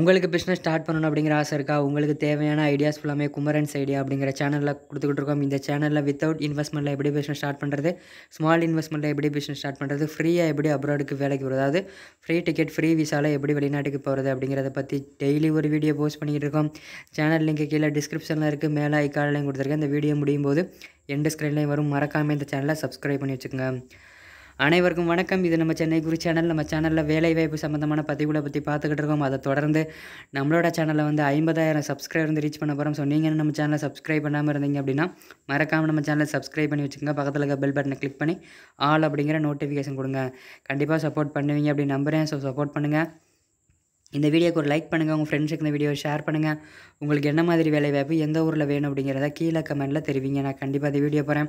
உங்களுக்கு business start பண்ணணும் அப்படிங்கிற ஆசை இருக்கா உங்களுக்கு தேவையான ஐடியாஸ் ஃபுல்லாமே குமரன்ஸ் ஐடியா அப்படிங்கிற சேனலில் கொடுத்துக்கிட்டு இருக்கோம் இந்த சேனலில் வித்தவுட் இன்வெஸ்ட்மெண்ட்டில் எப்படி பிஸ்னஸ் ஸ்டார்ட் பண்ணுறது ஸ்மால் இன்வெஸ்ட்மெண்ட்டில் எப்படி பிஸ்னஸ் ஸ்டார்ட் பண்ணுறது ஃப்ரீயாக எப்படி அப்ராடுக்கு வேலைக்கு வருது ஃப்ரீ டிக்கெட் ஃப்ரீ விசாவில் எப்படி வெளிநாட்டுக்கு போகிறது அப்படிங்கிறத பற்றி டெய்லி ஒரு வீடியோ போஸ்ட் பண்ணிக்கிட்டு இருக்கோம் சேனல் லிங்க் கீழே டிஸ்கிரிப்ஷனில் இருக்குது மேலே ஐக்கார்ட்லையும் கொடுத்துருக்கேன் இந்த வீடியோ முடியும் போது எண்டு ஸ்க்ரீன்லேயும் வரும் மறக்காமல் இந்த சேனலை சப்ஸ்கிரைப் பண்ணி வச்சுக்கோங்க அனைவருக்கும் வணக்கம் இது நம்ம சென்னை குரு சேனல் நம்ம சேனலில் வேலைவாய்ப்பு சம்மந்தமான பதிவுகளை பற்றி பார்த்துக்கிட்டு இருக்கோம் அதை தொடர்ந்து நம்மளோட சேனலில் வந்து ஐம்பதாயிரம் சப்ஸ்கிரைபர் வந்து ரீச் பண்ண போகிறோம் ஸோ நீங்கள் நம்ம சேனலை சப்ஸ்கிரைப் பண்ணாமல் இருந்தீங்க அப்படின்னா மறக்காமல் நம்ம சேனலை சப்ஸ்கிரைப் பண்ணி வச்சுக்கோங்க பக்கத்தில் இருக்க பெல் பட்டனை கிளிக் பண்ணி ஆல் அப்படிங்கிற நோட்டிஃபிகேஷன் கொடுங்க கண்டிப்பாக சப்போர்ட் பண்ணுவீங்க அப்படி நம்புகிறேன் ஸோ சப்போர்ட் பண்ணுங்கள் இந்த வீடியோக்கு ஒரு லைக் பண்ணுங்கள் உங்கள் ஃப்ரெண்ட்ஸுக்கு இந்த வீடியோ ஷேர் பண்ணுங்கள் உங்களுக்கு என்ன மாதிரி வேலை வாய்ப்பு எந்த ஊரில் வேணும் அப்படிங்கிறத கீழே கமெண்ட்டில் தெரிவிங்க நான் கண்டிப்பாக இந்த வீடியோ போகிறேன்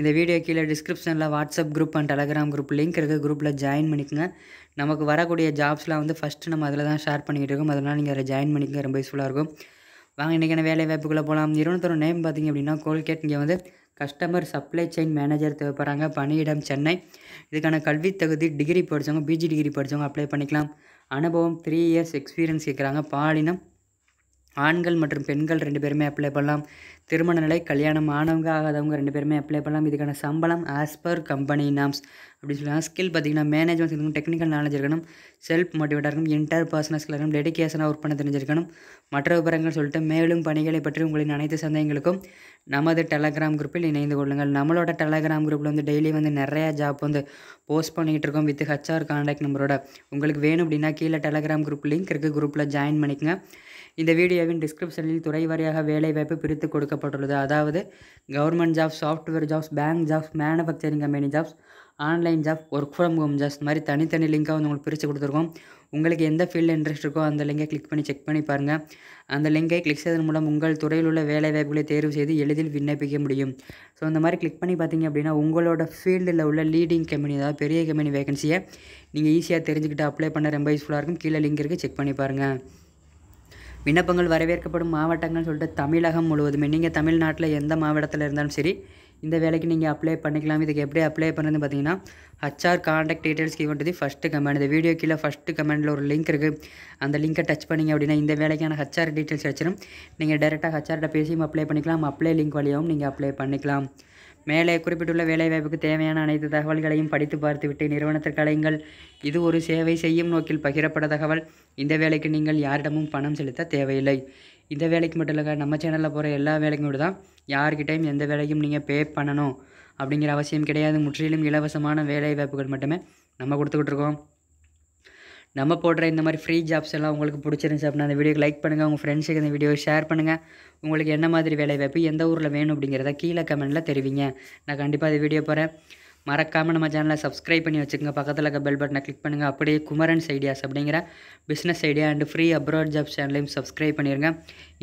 இந்த வீடியோ கீழே டிஸ்கிரிப்ஷனில் WhatsApp group and Telegram group link இருக்குது குரூப்பில் ஜாயின் பண்ணிக்கோங்க நமக்கு வரக்கூடிய ஜாப்ஸ்லாம் வந்து ஃபஸ்ட்டு நம்ம அதில் தான் ஷேர் பண்ணிக்கிட்டு இருக்கோம் அதனால் நீங்கள் அதை ஜாயின் பண்ணிக்கங்க ரொம்ப யூஸ்ஃபுல்லாக இருக்கும் வாங்க இன்றைக்கான வேலை வாய்ப்புகளை போகலாம் நிறுவனத்தோட நேம் பார்த்திங்க அப்படின்னா கோல்கேட் இங்கே வந்து கஸ்டமர் சப்ளை செயின் மேனேஜர் தேவைப்படுறாங்க பணியிடம் சென்னை இதுக்கான கல்வி தகுதி டிகிரி படித்தவங்க பிஜி டிகிரி படித்தவங்க அப்ளை பண்ணிக்கலாம் அனுபவம் த்ரீ இயர்ஸ் எக்ஸ்பீரியன்ஸ் கேட்குறாங்க பாலினம் ஆண்கள் மற்றும் பெண்கள் ரெண்டு பேருமே அப்ளை பண்ணலாம் திருமண நிலை கல்யாணம் ஆனவங்க ஆகாதவங்க ரெண்டு பேருமே அப்ளை பண்ணலாம் இதுக்கான சம்பளம் ஆஸ் பர் கம்பெனி நாம்ஸ் அப்படி சொல்லுவாங்க ஸ்கில் பார்த்திங்கன்னா மேனேஜ்மெண்ட் இருக்கணும் டெக்னிக்கல் நாலேஜ் இருக்கணும் செல்ஃப் மோட்டிவேட்டாக இருக்கணும் இன்டர் பர்சனல் ஸ்கில் இருக்கணும் டெடிக்கேஷனாக ஒர்க் பண்ண தெரிஞ்சிருக்கணும் மற்ற விவரங்கள் சொல்லிட்டு மேலும் பணிகளை பற்றி உங்களின் அனைத்து சந்தேகங்களுக்கும் நமது டெலகிராம் குரூப்பில் இணைந்து கொள்ளுங்கள் நம்மளோட டெலகிராம் குரூப்பில் வந்து டெய்லி வந்து நிறையா ஜாப் வந்து போஸ்ட் பண்ணிகிட்டு இருக்கோம் வித் ஹச்ஆர் கான்டாக்ட் நம்பரோட உங்களுக்கு வேணும் அப்படின்னா கீழே டெலகிராம் குரூப் லிங்க் இருக்குது குரூப்பில் ஜாயின் பண்ணிக்கங்க இந்த வீடியோவின் டிஸ்கிரிப்ஷனில் துறை வாரியாக வேலைவாய்ப்பு பிரித்து கொடுக்கப்பட்டுள்ளது அதாவது government jobs software jobs bank jobs manufacturing company jobs online job work from home jobs மாதிரி தனித்தனி லிங்காக வந்து உங்களுக்கு பிரித்து கொடுத்துருக்கோம் உங்களுக்கு எந்த ஃபீல்டில் இன்ட்ரெஸ்ட் இருக்கோ அந்த லிங்கை கிளிக் பண்ணி செக் பண்ணி பாருங்கள் அந்த லிங்கை கிளிக் செய்வதன் மூலம் உங்கள் துறையில் உள்ள வேலை வாய்ப்புகளை தேர்வு செய்து எளிதில் விண்ணப்பிக்க முடியும் ஸோ அந்த மாதிரி கிளிக் பண்ணி பார்த்தீங்க அப்படின்னா உங்களோட ஃபீல்டில் உள்ள லீடிங் கம்பெனி அதாவது பெரிய கம்பெனி வேகன்சியை நீங்கள் ஈஸியாக தெரிஞ்சுக்கிட்டு அப்ளை பண்ண ரொம்ப யூஸ்ஃபுல்லாக இருக்கும் கீழே லிங்க் இருக்குது செக் பண்ணி பாருங்கள் விண்ணப்பங்கள் வரவேற்கப்படும் மாவட்டங்கள்னு சொல்லிட்டு தமிழகம் முழுவதுமே நீங்கள் தமிழ்நாட்டில் எந்த மாவட்டத்தில் இருந்தாலும் சரி இந்த வேலைக்கு நீங்கள் அப்ளை பண்ணிக்கலாம் இதுக்கு எப்படி அப்ளை பண்ணுறதுன்னு பார்த்தீங்கன்னா HR contact details given first comment இந்த வீடியோ கீழே ஃபஸ்ட்டு கமெண்டில் ஒரு லிங்க் இருக்குது அந்த லிங்க்கை டச் பண்ணிங்க அப்படின்னா இந்த வேலைக்கான ஹச்ஆர் டீட்டெயில்ஸ் வச்சிடும் நீங்கள் டேரெக்டாக ஹச்ஆர்கிட்ட பேசியும் அப்ளை பண்ணிக்கலாம் அப்ளை லிங்க் வழியாகவும் நீங்கள் அப்ளை பண்ணிக்கலாம் மேலே குறிப்பிட்டுள்ள வேலைவாய்ப்புக்கு தேவையான அனைத்து தகவல்களையும் படித்து பார்த்துவிட்டு நிறுவனத்திற்கு அலையுங்கள் இது ஒரு சேவை செய்யும் நோக்கில் பகிரப்பட தகவல் இந்த வேலைக்கு நீங்கள் யாரிடமும் பணம் செலுத்த தேவையில்லை இந்த வேலைக்கு மட்டும் இல்லை நம்ம சேனலில் போகிற எல்லா வேலைக்கும் மட்டும் தான் யார்கிட்டையும் எந்த வேலைக்கும் நீங்கள் பே பண்ணணும் அப்படிங்கிற அவசியம் கிடையாது முற்றிலும் இலவசமான வேலை வாய்ப்புகள் மட்டுமே நம்ம கொடுத்துக்கிட்டு இருக்கோம் நம்ம போடுற இந்த மாதிரி ஃப்ரீ ஜாப்ஸ் எல்லாம் உங்களுக்கு பிடிச்சிருந்துச்சு அப்படின்னா அந்த வீடியோக்கு லைக் பண்ணுங்கள் உங்கள் ஃப்ரெண்ட்ஸுக்கு இந்த வீடியோ ஷேர் பண்ணுங்கள் உங்களுக்கு என்ன மாதிரி வேலை வாய்ப்பு எந்த ஊரில் வேணும் அப்படிங்கிறத கீழே கமெண்ட்டில் தெரிவிங்க நான் கண்டிப்பாக அந்த வீடியோ போகிறேன் மறக்காமல் நம்ம சேனலை சப்ஸ்கிரைப் பண்ணி வச்சுக்கோங்க பக்கத்தில் இருக்க பெல் பட்டனை கிளிக் பண்ணுங்கள் அப்படியே குமரன்ஸ் ஐடியாஸ் அப்படிங்கிற business idea and free abroad job சேனலையும் சப்ஸ்கிரைப் பண்ணிடுங்க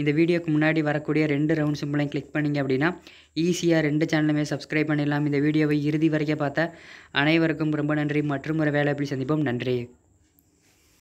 இந்த வீடியோக்கு முன்னாடி வரக்கூடிய ரெண்டு ரவுண்ட் சிம்பிளையும் கிளிக் பண்ணிங்க அப்படின்னா ஈஸியாக ரெண்டு சேனலுமே சப்ஸ்கிரைப் பண்ணிடலாம் இந்த வீடியோவை இறுதி வரைக்கும் பார்த்த அனைவருக்கும் ரொம்ப நன்றி மற்றும் ஒரு வேலை எப்படி சந்திப்போம் நன்றி